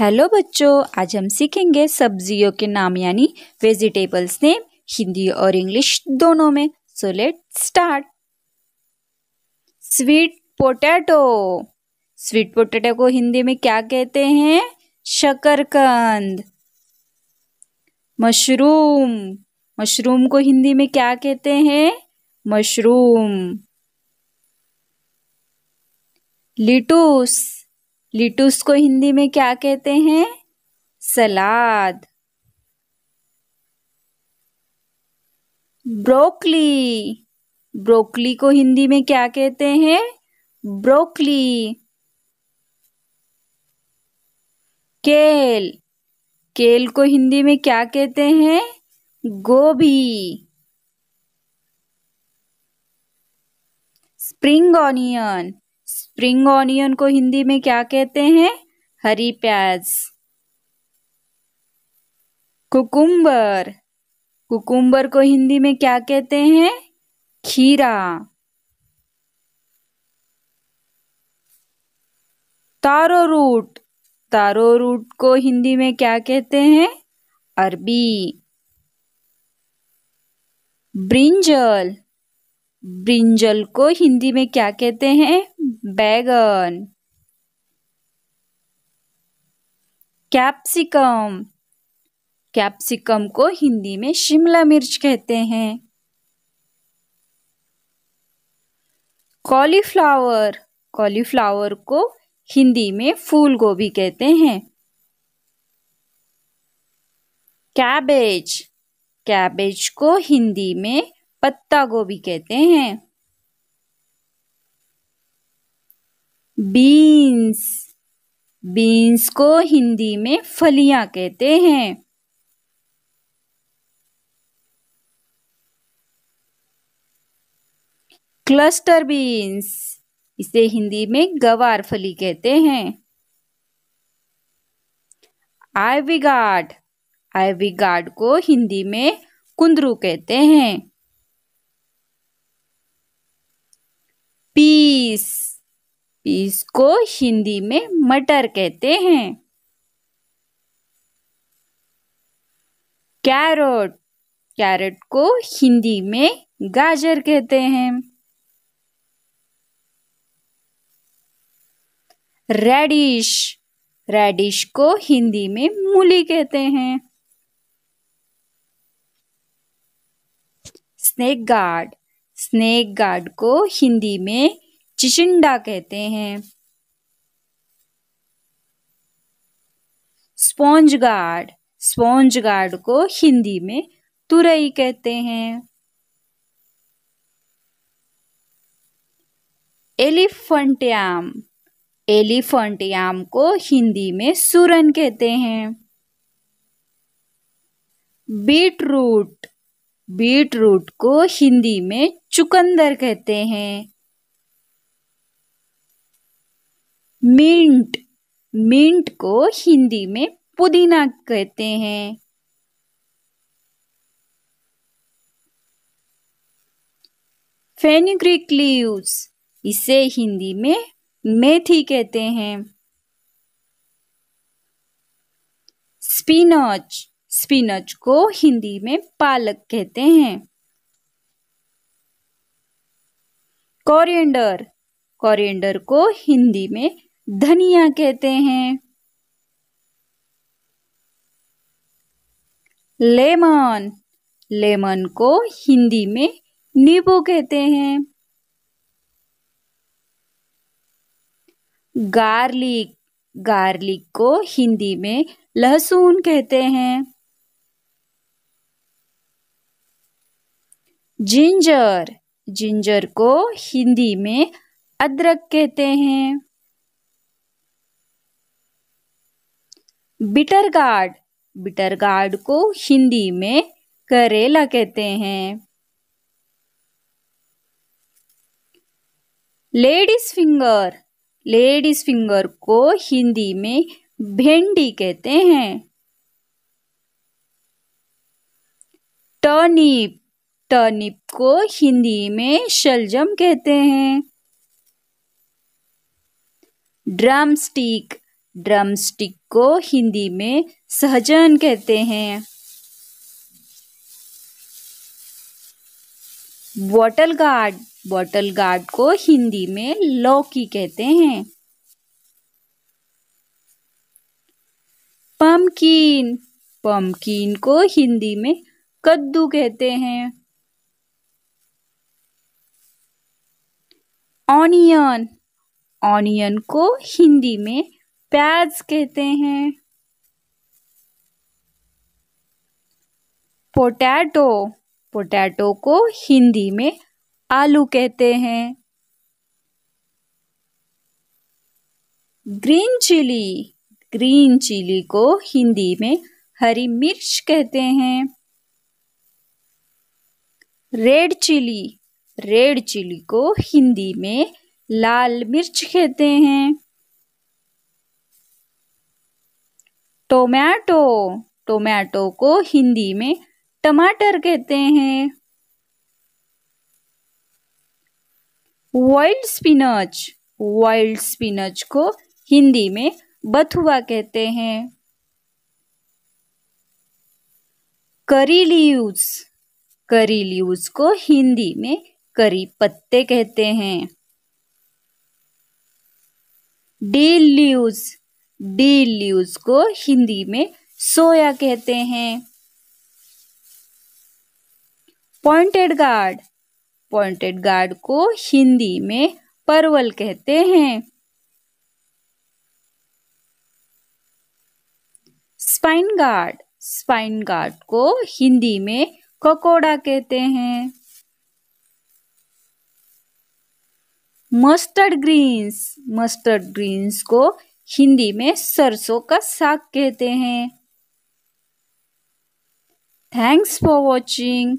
hello बच्चों आज हम सीखेंगे सब्जियों के नाम यानी वेजिटेबल्स नेम हिंदी और इंग्लिश दोनों में so let start sweet potato sweet potato को हिंदी में क्या कहते हैं शकरकंद मशरूम मशरूम को हिंदी में क्या कहते हैं मशरूम लिटूस लिटूस को हिंदी में क्या कहते हैं सलाद ब्रोकली ब्रोकली को हिंदी में क्या कहते हैं ब्रोकली केल केल को हिंदी में क्या कहते हैं गोभी स्प्रिंग ऑनियन स्प्रिंग ऑनियन को हिंदी में क्या कहते हैं हरी प्याज कुकुम्बर कुकुम्बर को हिंदी में क्या कहते हैं खीरा तारो रूट तारो रूट को हिंदी में क्या कहते हैं अरबी ब्रिंजल ब्रिंजल को हिंदी में क्या कहते हैं बैगन कैप्सिकम कैप्सिकम को हिंदी में शिमला मिर्च कहते हैं कॉलीफ्लावर कॉलीफ्लावर को हिंदी में फूल गोभी कहते हैं कैबेज कैबेज को हिंदी में पत्ता गोभी कहते हैं बीन्स बीन्स को हिंदी में फलियां कहते हैं क्लस्टर बीन्स इसे हिंदी में गवार फली कहते हैं आईवी गार्ड आईवी गार्ड को हिंदी में कुंदरू कहते हैं पीस इसको को हिंदी में मटर कहते हैं कैरोट कैरेट को हिंदी में गाजर कहते हैं रेडिश रेडिश को हिंदी में मूली कहते हैं स्नेक गार्ड स्नेक गार्ड को हिंदी में चिचिंडा कहते हैं स्पॉन्ज गार्ड स्पॉन्ज गार्ड को हिंदी में तुरई कहते हैं एलिफंटयाम एलिफंटयाम को हिंदी में सुरन कहते हैं बीट रूट बीट रूट को हिंदी में चुकंदर कहते हैं मिंट मिंट को हिंदी में पुदीना कहते हैं फेनुग्रिक लीव्स इसे हिंदी में मेथी कहते हैं स्पिनच स्पिनच को हिंदी में पालक कहते हैं कोरिएंडर कोरिएंडर को हिंदी में धनिया कहते हैं लेमन लेमन को हिंदी में नींबू कहते हैं गार्लिक गार्लिक को हिंदी में लहसुन कहते हैं जिंजर जिंजर को हिंदी में अदरक कहते हैं बिटर गार्ड बिटर गार्ड को हिंदी में करेला कहते हैं लेडीज फिंगर लेडीज फिंगर को हिंदी में भेंडी कहते हैं टर्निप टर्निप को हिंदी में शलजम कहते हैं ड्रम स्टिक ड्रम स्टिक को हिंदी में सहजन कहते हैं बॉटल गार्ड बॉटल गार्ड को हिंदी में लौकी कहते हैं पम्पकिन पम्पकिन को हिंदी में कद्दू कहते हैं ऑनियन ऑनियन को हिंदी में प्याज कहते हैं पोटैटो पोटैटो को हिंदी में आलू कहते हैं ग्रीन चिली ग्रीन चिली को हिंदी में हरी मिर्च कहते हैं रेड चिली रेड चिली को हिंदी में लाल मिर्च कहते हैं टोमैटो टोमैटो को हिंदी में टमाटर कहते हैं वाइल्ड स्पिनच वाइल्ड स्पिनच को हिंदी में बथुआ कहते हैं करी लीव्स करी लीव्स को हिंदी में करी पत्ते कहते हैं डील लीव्स डे को हिंदी में सोया कहते हैं पॉइंटेड गार्ड पॉइंटेड गार्ड को हिंदी में परवल कहते हैं स्पाइन गार्ड स्पाइन गार्ड को हिंदी में ककोड़ा कहते हैं मस्टर्ड ग्रीन्स मस्टर्ड ग्रीन्स को हिंदी में सरसों का साग कहते हैं थैंक्स फॉर वॉचिंग